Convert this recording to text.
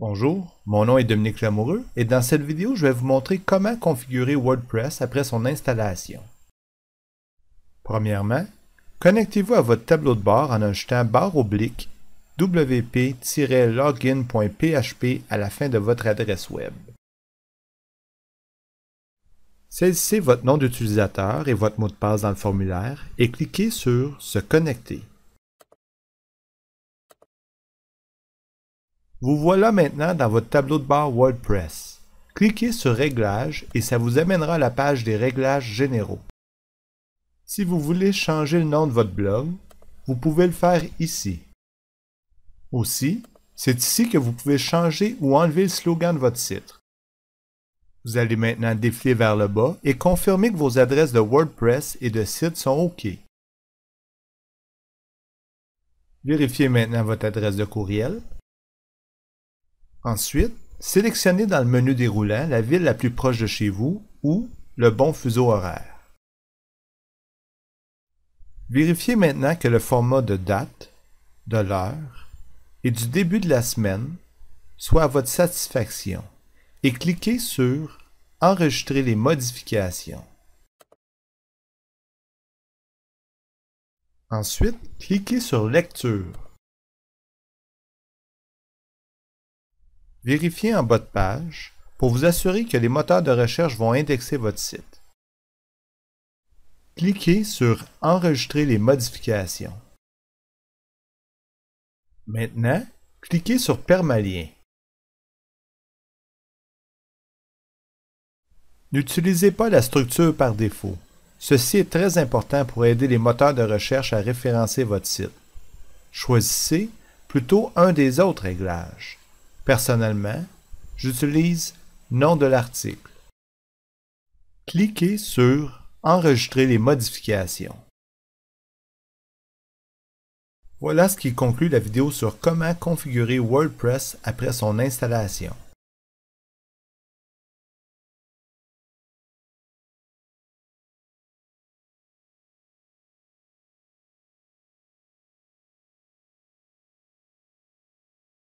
Bonjour, mon nom est Dominique Lamoureux et dans cette vidéo, je vais vous montrer comment configurer WordPress après son installation. Premièrement, connectez-vous à votre tableau de bord en ajoutant barre oblique wp-login.php à la fin de votre adresse web. Saisissez votre nom d'utilisateur et votre mot de passe dans le formulaire et cliquez sur Se connecter. Vous voilà maintenant dans votre tableau de bord WordPress. Cliquez sur Réglages et ça vous amènera à la page des réglages généraux. Si vous voulez changer le nom de votre blog, vous pouvez le faire ici. Aussi, c'est ici que vous pouvez changer ou enlever le slogan de votre site. Vous allez maintenant défiler vers le bas et confirmer que vos adresses de WordPress et de site sont OK. Vérifiez maintenant votre adresse de courriel Ensuite, sélectionnez dans le menu déroulant la ville la plus proche de chez vous ou le bon fuseau horaire. Vérifiez maintenant que le format de date, de l'heure et du début de la semaine soit à votre satisfaction et cliquez sur Enregistrer les modifications. Ensuite, cliquez sur Lecture Vérifiez en bas de page pour vous assurer que les moteurs de recherche vont indexer votre site. Cliquez sur Enregistrer les modifications. Maintenant, cliquez sur Permalien. N'utilisez pas la structure par défaut. Ceci est très important pour aider les moteurs de recherche à référencer votre site. Choisissez plutôt un des autres réglages. Personnellement, j'utilise nom de l'article. Cliquez sur Enregistrer les modifications. Voilà ce qui conclut la vidéo sur comment configurer WordPress après son installation.